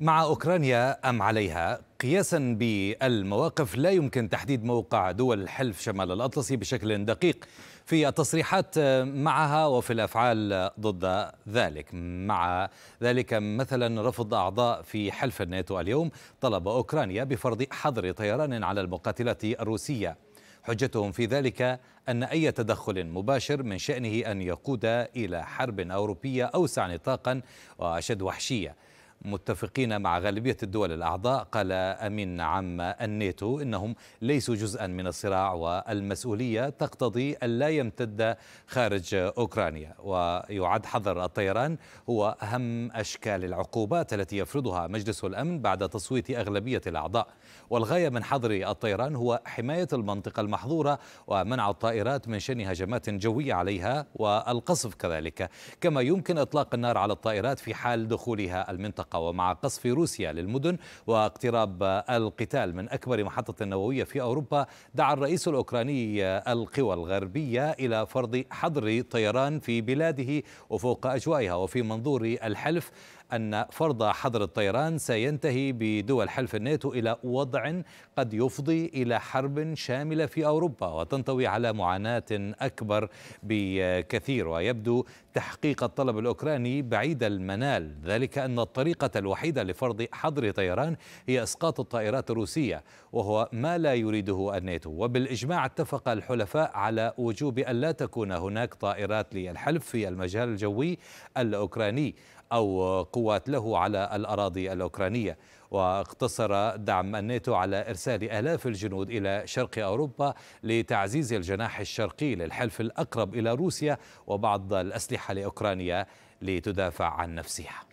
مع أوكرانيا أم عليها قياسا بالمواقف لا يمكن تحديد موقع دول الحلف شمال الأطلسي بشكل دقيق في التصريحات معها وفي الأفعال ضد ذلك مع ذلك مثلا رفض أعضاء في حلف الناتو اليوم طلب أوكرانيا بفرض حظر طيران على المقاتلة الروسية حجتهم في ذلك أن أي تدخل مباشر من شأنه أن يقود إلى حرب أوروبية أوسع نطاقا وأشد وحشية متفقين مع غالبية الدول الأعضاء قال أمين عام الناتو إنهم ليسوا جزءا من الصراع والمسؤولية تقتضي ألا يمتد خارج أوكرانيا ويعد حظر الطيران هو أهم أشكال العقوبات التي يفرضها مجلس الأمن بعد تصويت أغلبية الأعضاء والغاية من حظر الطيران هو حماية المنطقة المحظورة ومنع الطائرات من شن هجمات جوية عليها والقصف كذلك كما يمكن إطلاق النار على الطائرات في حال دخولها المنطقة المنطقة ومع قصف روسيا للمدن واقتراب القتال من أكبر محطة نووية في أوروبا دعا الرئيس الأوكراني القوى الغربية إلى فرض حظر طيران في بلاده وفوق أجوائها وفي منظور الحلف أن فرض حظر الطيران سينتهي بدول حلف الناتو إلى وضع قد يفضي إلى حرب شاملة في أوروبا وتنطوي على معاناة أكبر بكثير ويبدو تحقيق الطلب الأوكراني بعيد المنال ذلك أن الطريقة الوحيدة لفرض حظر طيران هي إسقاط الطائرات الروسية وهو ما لا يريده الناتو وبالإجماع اتفق الحلفاء على وجوب ألا تكون هناك طائرات للحلف في المجال الجوي الأوكراني أو القوات له على الأراضي الأوكرانية واقتصر دعم الناتو على إرسال آلاف الجنود إلى شرق أوروبا لتعزيز الجناح الشرقي للحلف الأقرب إلى روسيا وبعض الأسلحة لأوكرانيا لتدافع عن نفسها